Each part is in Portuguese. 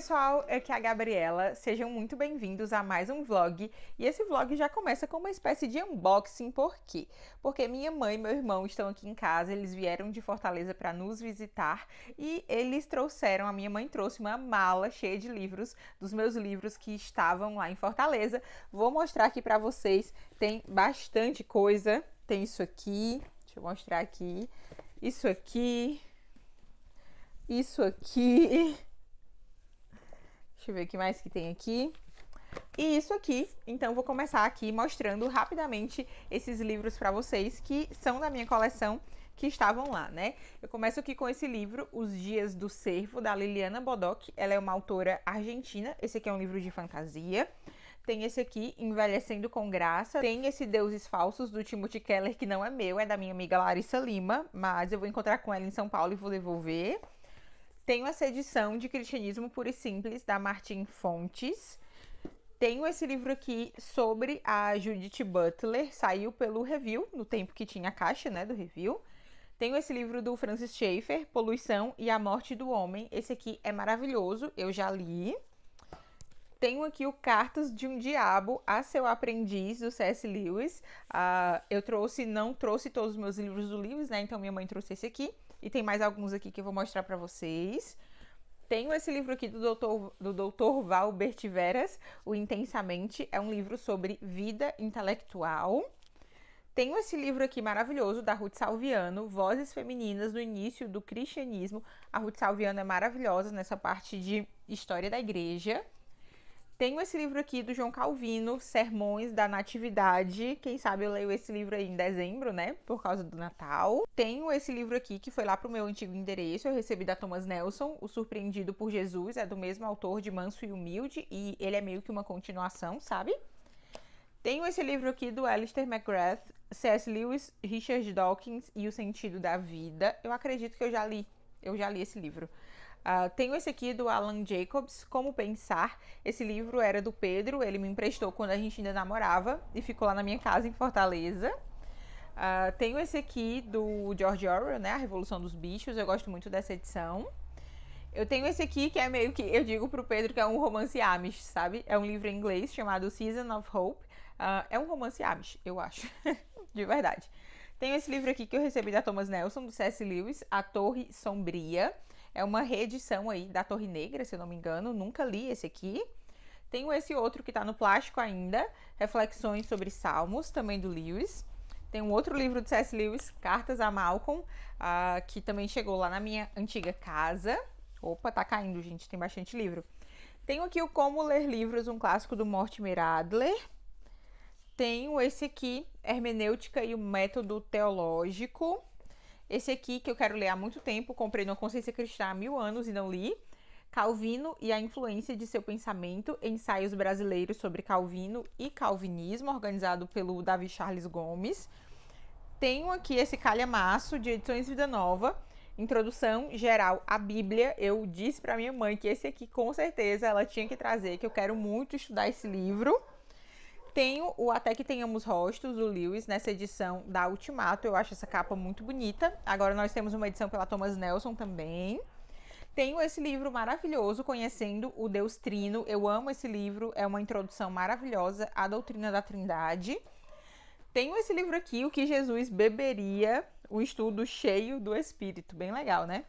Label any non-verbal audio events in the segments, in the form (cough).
pessoal, aqui é a Gabriela. Sejam muito bem-vindos a mais um vlog. E esse vlog já começa com uma espécie de unboxing, por quê? Porque minha mãe e meu irmão estão aqui em casa, eles vieram de Fortaleza para nos visitar e eles trouxeram, a minha mãe trouxe uma mala cheia de livros, dos meus livros que estavam lá em Fortaleza. Vou mostrar aqui para vocês, tem bastante coisa. Tem isso aqui, deixa eu mostrar aqui. Isso aqui, isso aqui Deixa eu ver o que mais que tem aqui. E isso aqui, então vou começar aqui mostrando rapidamente esses livros para vocês que são da minha coleção que estavam lá, né? Eu começo aqui com esse livro, Os Dias do Cervo, da Liliana Bodoc. Ela é uma autora argentina. Esse aqui é um livro de fantasia. Tem esse aqui, Envelhecendo com Graça. Tem esse Deuses Falsos, do Timothy Keller, que não é meu, é da minha amiga Larissa Lima. Mas eu vou encontrar com ela em São Paulo e vou devolver. Tenho essa edição de Cristianismo Puro e Simples, da Martin Fontes. Tenho esse livro aqui sobre a Judith Butler, saiu pelo review, no tempo que tinha a caixa né, do review. Tenho esse livro do Francis Schaeffer, Poluição e a Morte do Homem. Esse aqui é maravilhoso, eu já li. Tenho aqui o Cartas de um Diabo a Seu Aprendiz, do C.S. Lewis. Uh, eu trouxe, não trouxe todos os meus livros do Lewis, né? Então minha mãe trouxe esse aqui. E tem mais alguns aqui que eu vou mostrar para vocês. Tenho esse livro aqui do doutor, do Dr. Val Bertiveras, o Intensamente. É um livro sobre vida intelectual. Tenho esse livro aqui maravilhoso da Ruth Salviano, Vozes Femininas no Início do Cristianismo. A Ruth Salviano é maravilhosa nessa parte de história da igreja. Tenho esse livro aqui do João Calvino, Sermões da Natividade. Quem sabe eu leio esse livro aí em dezembro, né? Por causa do Natal. Tenho esse livro aqui que foi lá pro meu antigo endereço. Eu recebi da Thomas Nelson, O Surpreendido por Jesus. É do mesmo autor de Manso e Humilde. E ele é meio que uma continuação, sabe? Tenho esse livro aqui do Alistair McGrath, C.S. Lewis, Richard Dawkins e O Sentido da Vida. Eu acredito que eu já li. Eu já li esse livro. Uh, tenho esse aqui do Alan Jacobs, Como Pensar. Esse livro era do Pedro, ele me emprestou quando a gente ainda namorava e ficou lá na minha casa em Fortaleza. Uh, tenho esse aqui do George Orwell, né? A Revolução dos Bichos, eu gosto muito dessa edição. Eu tenho esse aqui que é meio que, eu digo pro Pedro que é um romance Amish, sabe? É um livro em inglês chamado Season of Hope. Uh, é um romance Amish, eu acho, (laughs) de verdade. Tenho esse livro aqui que eu recebi da Thomas Nelson, do C.S. Lewis, A Torre Sombria. É uma reedição aí da Torre Negra, se eu não me engano. Nunca li esse aqui. Tenho esse outro que está no plástico ainda, Reflexões sobre Salmos, também do Lewis. Tem um outro livro do C.S. Lewis, Cartas a Malcolm, uh, que também chegou lá na minha antiga casa. Opa, tá caindo, gente, tem bastante livro. Tenho aqui o Como Ler Livros, um clássico do Mortimer Adler. Tenho esse aqui, Hermenêutica e o Método Teológico. Esse aqui que eu quero ler há muito tempo, comprei no Consciência Cristã há mil anos e não li. Calvino e a influência de seu pensamento, ensaios brasileiros sobre Calvino e Calvinismo, organizado pelo Davi Charles Gomes. Tenho aqui esse calhamaço de Edições Vida Nova, introdução geral à Bíblia. Eu disse para minha mãe que esse aqui com certeza ela tinha que trazer, que eu quero muito estudar esse livro tenho o Até Que Tenhamos Rostos, do Lewis, nessa edição da Ultimato. Eu acho essa capa muito bonita. Agora nós temos uma edição pela Thomas Nelson também. Tenho esse livro maravilhoso, Conhecendo o Deus Trino. Eu amo esse livro, é uma introdução maravilhosa à doutrina da Trindade. Tenho esse livro aqui, O que Jesus Beberia, um estudo cheio do Espírito. Bem legal, né?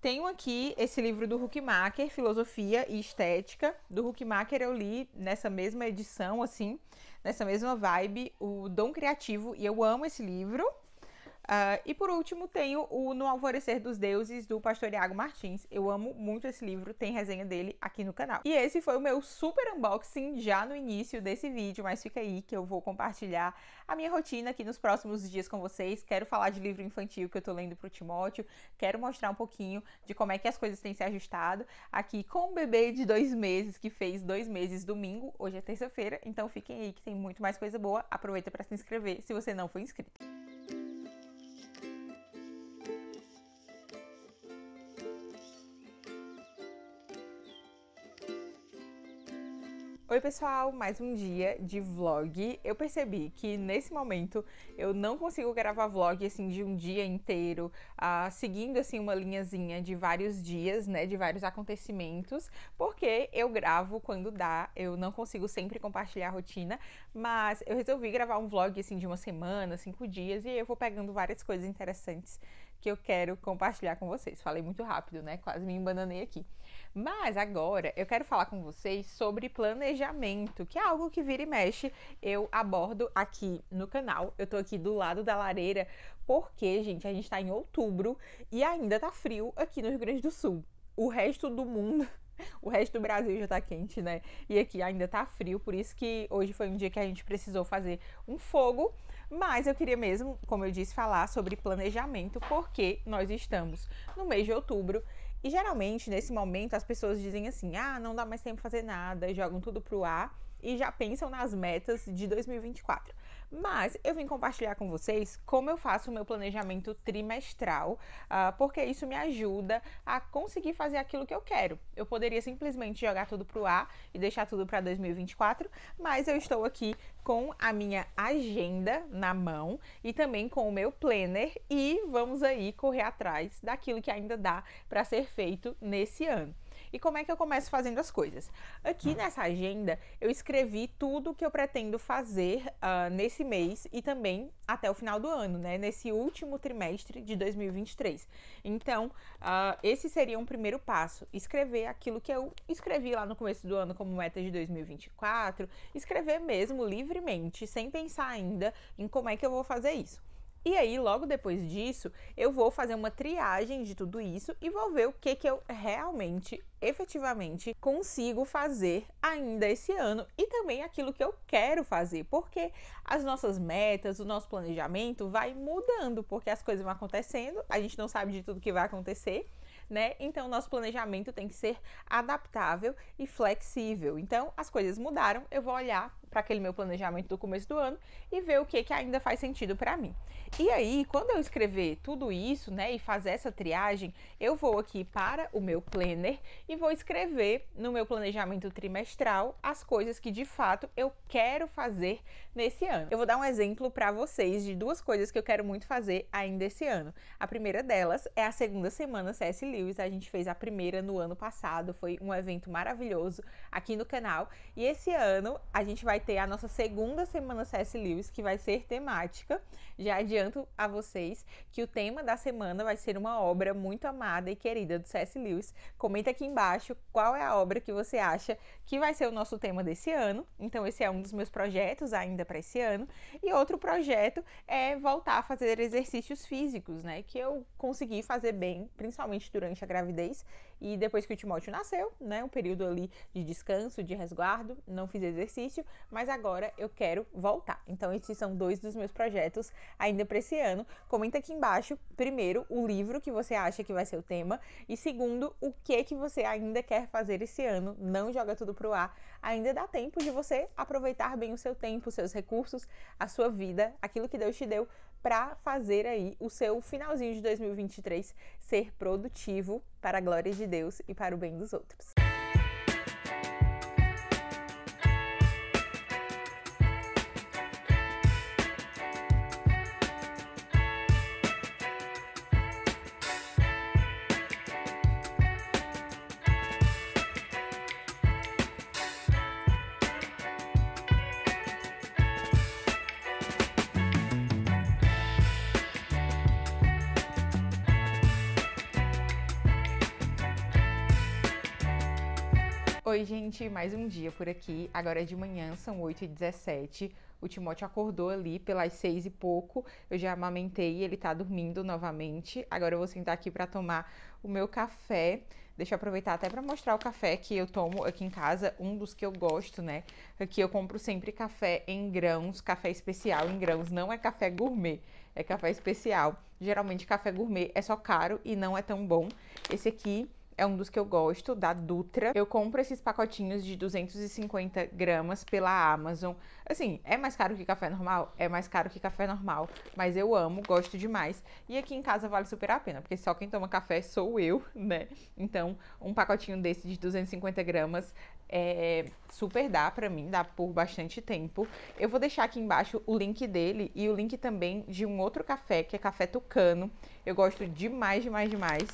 Tenho aqui esse livro do Huckmacher, Filosofia e Estética. Do Huckmacher eu li nessa mesma edição, assim, nessa mesma vibe, o Dom Criativo, e eu amo esse livro. Uh, e por último, tenho o No Alvorecer dos Deuses, do pastor Iago Martins. Eu amo muito esse livro, tem resenha dele aqui no canal. E esse foi o meu super unboxing já no início desse vídeo, mas fica aí que eu vou compartilhar a minha rotina aqui nos próximos dias com vocês. Quero falar de livro infantil que eu tô lendo pro Timóteo, quero mostrar um pouquinho de como é que as coisas têm se ajustado aqui com o bebê de dois meses, que fez dois meses domingo, hoje é terça-feira, então fiquem aí que tem muito mais coisa boa. Aproveita para se inscrever se você não for inscrito. Oi, pessoal, mais um dia de vlog. Eu percebi que nesse momento eu não consigo gravar vlog assim de um dia inteiro, uh, seguindo assim uma linhazinha de vários dias, né, de vários acontecimentos, porque eu gravo quando dá, eu não consigo sempre compartilhar a rotina, mas eu resolvi gravar um vlog assim de uma semana, cinco dias e eu vou pegando várias coisas interessantes que eu quero compartilhar com vocês. Falei muito rápido, né? Quase me embananei aqui. Mas agora eu quero falar com vocês sobre planejamento, que é algo que vira e mexe eu abordo aqui no canal. Eu tô aqui do lado da lareira porque, gente, a gente tá em outubro e ainda tá frio aqui no Rio Grande do Sul. O resto do mundo (laughs) o resto do Brasil já tá quente, né? E aqui ainda tá frio, por isso que hoje foi um dia que a gente precisou fazer um fogo. Mas eu queria mesmo, como eu disse, falar sobre planejamento, porque nós estamos no mês de outubro e geralmente nesse momento as pessoas dizem assim: ah, não dá mais tempo fazer nada, jogam tudo pro ar e já pensam nas metas de 2024. Mas eu vim compartilhar com vocês como eu faço o meu planejamento trimestral, uh, porque isso me ajuda a conseguir fazer aquilo que eu quero. Eu poderia simplesmente jogar tudo pro ar e deixar tudo para 2024, mas eu estou aqui com a minha agenda na mão e também com o meu planner e vamos aí correr atrás daquilo que ainda dá para ser feito nesse ano. E como é que eu começo fazendo as coisas? Aqui hum. nessa agenda, eu escrevi tudo que eu pretendo fazer uh, nesse mês e também até o final do ano, né? Nesse último trimestre de 2023. Então, uh, esse seria um primeiro passo: escrever aquilo que eu escrevi lá no começo do ano como meta de 2024, escrever mesmo livremente, sem pensar ainda em como é que eu vou fazer isso. E aí, logo depois disso, eu vou fazer uma triagem de tudo isso e vou ver o que, que eu realmente, efetivamente, consigo fazer ainda esse ano e também aquilo que eu quero fazer, porque as nossas metas, o nosso planejamento vai mudando, porque as coisas vão acontecendo, a gente não sabe de tudo que vai acontecer. Né? Então, nosso planejamento tem que ser adaptável e flexível. Então, as coisas mudaram, eu vou olhar para aquele meu planejamento do começo do ano e ver o que que ainda faz sentido para mim. E aí, quando eu escrever tudo isso, né, e fazer essa triagem, eu vou aqui para o meu planner e vou escrever no meu planejamento trimestral as coisas que de fato eu quero fazer nesse ano. Eu vou dar um exemplo para vocês de duas coisas que eu quero muito fazer ainda esse ano. A primeira delas é a segunda semana C.S. Lewis, a gente fez a primeira no ano passado, foi um evento maravilhoso aqui no canal, e esse ano a gente vai vai ter a nossa segunda semana C.S. Lewis, que vai ser temática. Já adianto a vocês que o tema da semana vai ser uma obra muito amada e querida do C.S. Lewis. Comenta aqui embaixo qual é a obra que você acha que vai ser o nosso tema desse ano. Então, esse é um dos meus projetos ainda para esse ano. E outro projeto é voltar a fazer exercícios físicos, né? Que eu consegui fazer bem, principalmente durante a gravidez e depois que o Timóteo nasceu, né, um período ali de descanso, de resguardo, não fiz exercício, mas agora eu quero voltar. Então esses são dois dos meus projetos ainda para esse ano. Comenta aqui embaixo, primeiro, o livro que você acha que vai ser o tema e segundo, o que que você ainda quer fazer esse ano. Não joga tudo pro ar, ainda dá tempo de você aproveitar bem o seu tempo, os seus recursos, a sua vida, aquilo que Deus te deu para fazer aí o seu finalzinho de 2023 ser produtivo para a glória de Deus e para o bem dos outros. Oi, gente, mais um dia por aqui. Agora é de manhã, são 8h17. O Timóteo acordou ali pelas seis e pouco. Eu já amamentei, ele tá dormindo novamente. Agora eu vou sentar aqui para tomar o meu café. Deixa eu aproveitar até para mostrar o café que eu tomo aqui em casa, um dos que eu gosto, né? Aqui eu compro sempre café em grãos, café especial em grãos, não é café gourmet, é café especial. Geralmente café gourmet é só caro e não é tão bom. Esse aqui é um dos que eu gosto, da Dutra. Eu compro esses pacotinhos de 250 gramas pela Amazon. Assim, é mais caro que café normal? É mais caro que café normal, mas eu amo, gosto demais. E aqui em casa vale super a pena, porque só quem toma café sou eu, né? Então, um pacotinho desse de 250 gramas é, super dá para mim, dá por bastante tempo. Eu vou deixar aqui embaixo o link dele e o link também de um outro café, que é café tucano. Eu gosto demais, demais, demais.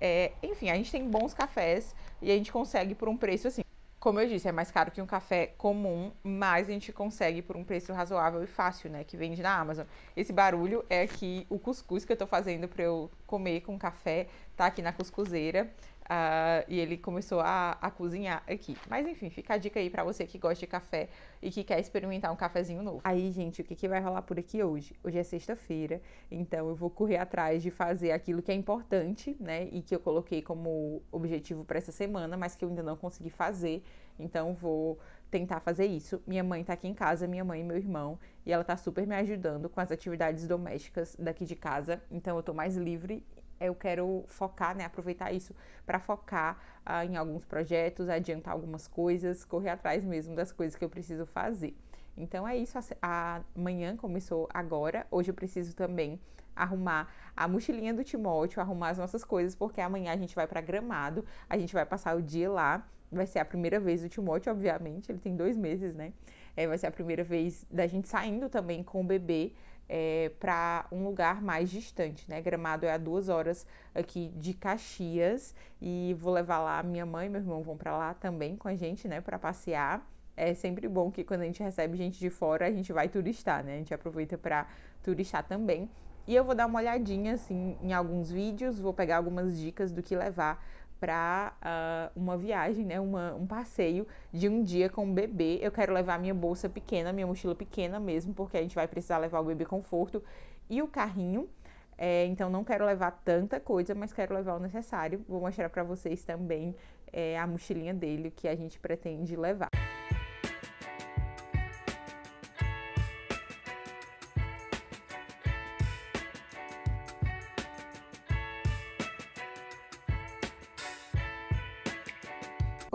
É, enfim, a gente tem bons cafés e a gente consegue por um preço assim. Como eu disse, é mais caro que um café comum, mas a gente consegue por um preço razoável e fácil, né? Que vende na Amazon. Esse barulho é aqui o cuscuz que eu tô fazendo para eu comer com café, tá aqui na cuscuzeira. Uh, e ele começou a, a, cozinhar aqui. Mas enfim, fica a dica aí para você que gosta de café e que quer experimentar um cafezinho novo. Aí, gente, o que, que vai rolar por aqui hoje? Hoje é sexta-feira, então eu vou correr atrás de fazer aquilo que é importante, né? E que eu coloquei como objetivo para essa semana, mas que eu ainda não consegui fazer. Então vou tentar fazer isso. Minha mãe tá aqui em casa, minha mãe e meu irmão, e ela tá super me ajudando com as atividades domésticas daqui de casa, então eu tô mais livre é, eu quero focar, né, aproveitar isso para focar ah, em alguns projetos, adiantar algumas coisas, correr atrás mesmo das coisas que eu preciso fazer. Então é isso, amanhã começou agora. Hoje eu preciso também arrumar a mochilinha do Timóteo, arrumar as nossas coisas, porque amanhã a gente vai para Gramado, a gente vai passar o dia lá. Vai ser a primeira vez do Timóteo, obviamente, ele tem dois meses, né? É, vai ser a primeira vez da gente saindo também com o bebê é, para um lugar mais distante, né? Gramado é a duas horas aqui de Caxias e vou levar lá minha mãe e meu irmão vão para lá também com a gente, né? Para passear. É sempre bom que quando a gente recebe gente de fora a gente vai turistar, né? A gente aproveita para turistar também. E eu vou dar uma olhadinha assim em alguns vídeos, vou pegar algumas dicas do que levar para uh, ah, uma viagem, né, uma, um passeio de um dia com o bebê. Eu quero levar minha bolsa pequena, minha mochila pequena mesmo, porque a gente vai precisar levar o bebê conforto e o carrinho. É, então não quero levar tanta coisa, mas quero levar o necessário. Vou mostrar para vocês também é, a mochilinha dele que a gente pretende levar.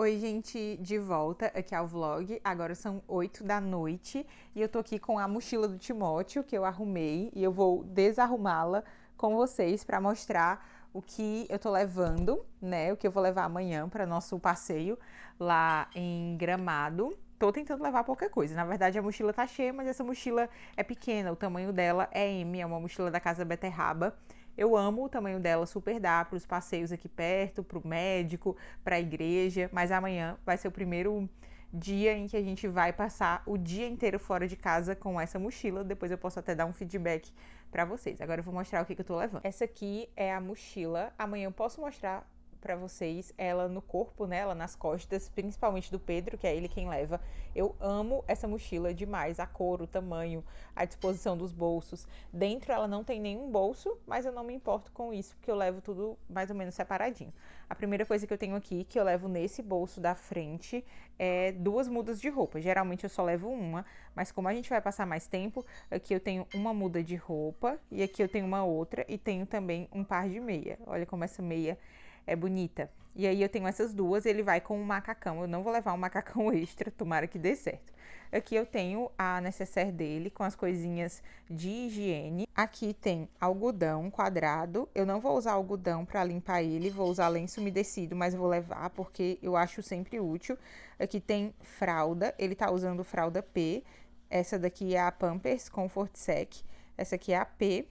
Oi, gente, de volta aqui ao é vlog. Agora são 8 da noite e eu tô aqui com a mochila do Timóteo que eu arrumei e eu vou desarrumá-la com vocês para mostrar o que eu tô levando, né? O que eu vou levar amanhã para nosso passeio lá em Gramado. Tô tentando levar pouca coisa. Na verdade, a mochila tá cheia, mas essa mochila é pequena, o tamanho dela é M, é uma mochila da Casa Beterraba. Eu amo o tamanho dela, super dá para os passeios aqui perto, para o médico, para a igreja, mas amanhã vai ser o primeiro dia em que a gente vai passar o dia inteiro fora de casa com essa mochila. Depois eu posso até dar um feedback para vocês. Agora eu vou mostrar o que, que eu tô levando. Essa aqui é a mochila. Amanhã eu posso mostrar para vocês ela no corpo, né? Ela nas costas, principalmente do Pedro, que é ele quem leva. Eu amo essa mochila demais, a cor, o tamanho, a disposição dos bolsos. Dentro ela não tem nenhum bolso, mas eu não me importo com isso, porque eu levo tudo mais ou menos separadinho. A primeira coisa que eu tenho aqui, que eu levo nesse bolso da frente, é duas mudas de roupa. Geralmente eu só levo uma, mas como a gente vai passar mais tempo, aqui eu tenho uma muda de roupa e aqui eu tenho uma outra e tenho também um par de meia. Olha como essa meia é bonita. E aí eu tenho essas duas, ele vai com um macacão. Eu não vou levar um macacão (laughs) extra, tomara que dê certo. Aqui eu tenho a necessaire dele com as coisinhas de higiene. Aqui tem algodão quadrado. Eu não vou usar algodão para limpar ele, vou usar lenço umedecido, mas vou levar porque eu acho sempre útil. Aqui tem fralda, ele tá usando fralda P. Essa daqui é a Pampers Comfort Sec. Essa aqui é a P.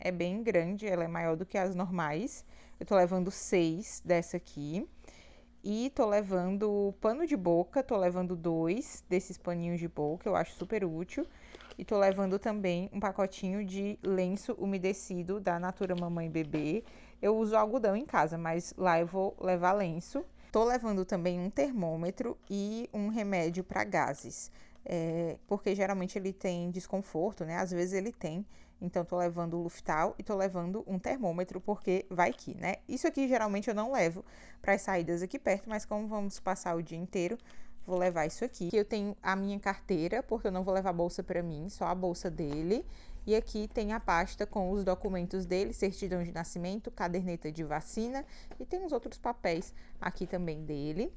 É bem grande, ela é maior do que as normais. Eu tô levando seis dessa aqui. E tô levando pano de boca, tô levando dois desses paninhos de boca, eu acho super útil. E tô levando também um pacotinho de lenço umedecido da Natura Mamãe Bebê. Eu uso algodão em casa, mas lá eu vou levar lenço. Tô levando também um termômetro e um remédio para gases é, porque geralmente ele tem desconforto, né? Às vezes ele tem. Então, tô levando o Luftal e tô levando um termômetro, porque vai que, né? Isso aqui geralmente eu não levo para as saídas aqui perto, mas como vamos passar o dia inteiro, vou levar isso aqui. Aqui eu tenho a minha carteira, porque eu não vou levar a bolsa para mim, só a bolsa dele. E aqui tem a pasta com os documentos dele, certidão de nascimento, caderneta de vacina e tem uns outros papéis aqui também dele.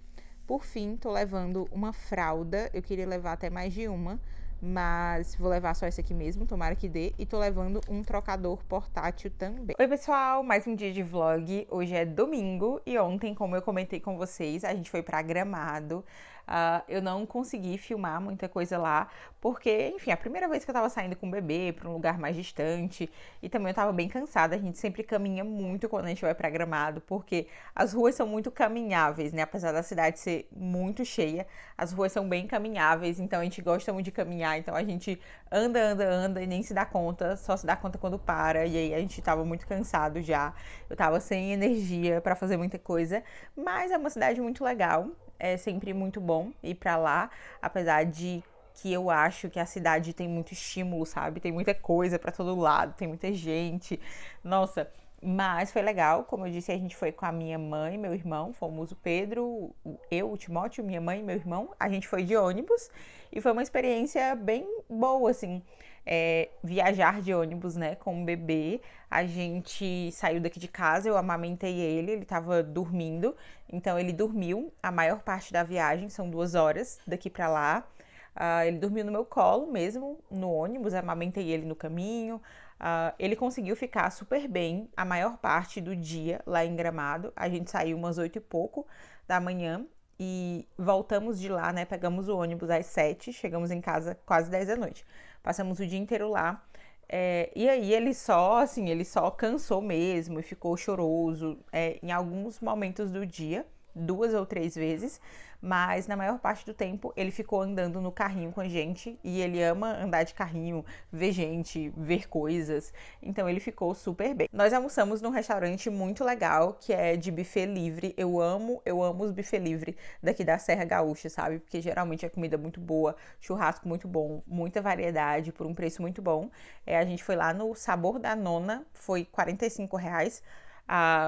Por fim, tô levando uma fralda. Eu queria levar até mais de uma, mas vou levar só essa aqui mesmo, tomara que dê. E tô levando um trocador portátil também. Oi, pessoal! Mais um dia de vlog. Hoje é domingo e ontem, como eu comentei com vocês, a gente foi pra Gramado Uh, eu não consegui filmar muita coisa lá, porque, enfim, a primeira vez que eu tava saindo com o bebê para um lugar mais distante e também eu tava bem cansada. A gente sempre caminha muito quando a gente vai para Gramado, porque as ruas são muito caminháveis, né? Apesar da cidade ser muito cheia, as ruas são bem caminháveis, então a gente gosta muito de caminhar, então a gente anda, anda, anda e nem se dá conta, só se dá conta quando para. E aí a gente tava muito cansado já. Eu tava sem energia para fazer muita coisa, mas é uma cidade muito legal é sempre muito bom ir para lá, apesar de que eu acho que a cidade tem muito estímulo, sabe? Tem muita coisa para todo lado, tem muita gente. Nossa, mas foi legal, como eu disse, a gente foi com a minha mãe, meu irmão, fomos o Pedro, eu, o Timóteo, minha mãe e meu irmão. A gente foi de ônibus e foi uma experiência bem boa, assim. É, viajar de ônibus, né, com o bebê. A gente saiu daqui de casa, eu amamentei ele, ele tava dormindo, então ele dormiu a maior parte da viagem, são duas horas daqui para lá. Uh, ele dormiu no meu colo mesmo, no ônibus, amamentei ele no caminho, Uh, ele conseguiu ficar super bem a maior parte do dia lá em Gramado. A gente saiu umas oito e pouco da manhã e voltamos de lá, né? Pegamos o ônibus às sete, chegamos em casa quase dez da noite. Passamos o dia inteiro lá. É, e aí ele só, assim, ele só cansou mesmo e ficou choroso é, em alguns momentos do dia, duas ou três vezes, mas na maior parte do tempo ele ficou andando no carrinho com a gente e ele ama andar de carrinho, ver gente, ver coisas. Então ele ficou super bem. Nós almoçamos num restaurante muito legal que é de buffet livre. Eu amo, eu amo os buffet livre daqui da Serra Gaúcha, sabe? Porque geralmente é comida muito boa, churrasco muito bom, muita variedade por um preço muito bom. É, a gente foi lá no Sabor da Nona, foi 45 reais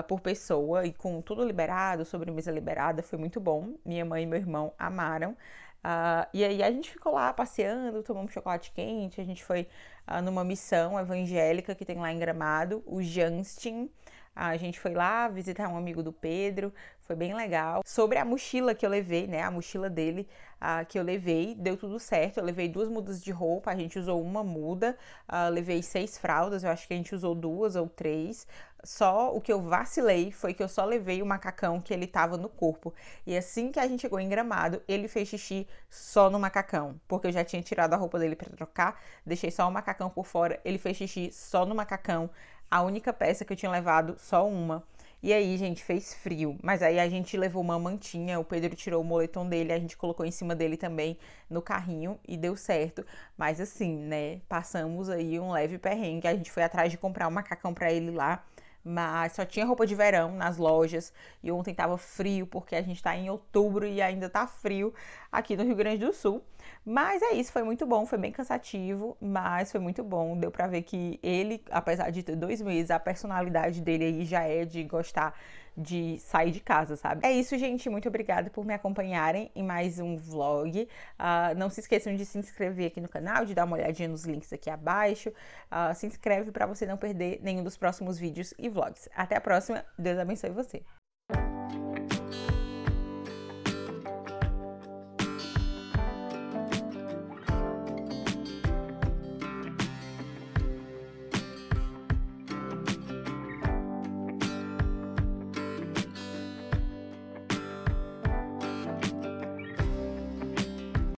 por pessoa e com tudo liberado, sobremesa liberada, foi muito bom. Minha mãe e meu irmão amaram. Ah, e aí a gente ficou lá passeando, tomamos chocolate quente, a gente foi ah, numa missão evangélica que tem lá em Gramado, o Janstin. Ah, a gente foi lá visitar um amigo do Pedro, foi bem legal. Sobre a mochila que eu levei, né? A mochila dele uh, que eu levei, deu tudo certo. Eu levei duas mudas de roupa, a gente usou uma muda, uh, levei seis fraldas, eu acho que a gente usou duas ou três. Só o que eu vacilei foi que eu só levei o macacão que ele tava no corpo. E assim que a gente chegou em Gramado, ele fez xixi só no macacão, porque eu já tinha tirado a roupa dele para trocar, deixei só o macacão por fora, ele fez xixi só no macacão. A única peça que eu tinha levado, só uma. E aí, gente, fez frio. Mas aí a gente levou uma mantinha, o Pedro tirou o moletom dele, a gente colocou em cima dele também no carrinho e deu certo. Mas assim, né, passamos aí um leve perrengue. A gente foi atrás de comprar um macacão para ele lá mas só tinha roupa de verão nas lojas. E ontem estava frio, porque a gente está em outubro e ainda está frio aqui no Rio Grande do Sul. Mas é isso, foi muito bom, foi bem cansativo, mas foi muito bom. Deu para ver que ele, apesar de ter dois meses, a personalidade dele aí já é de gostar de sair de casa, sabe? É isso, gente. Muito obrigada por me acompanharem em mais um vlog. Uh, não se esqueçam de se inscrever aqui no canal, de dar uma olhadinha nos links aqui abaixo. Uh, se inscreve para você não perder nenhum dos próximos vídeos e vlogs. Até a próxima. Deus abençoe você.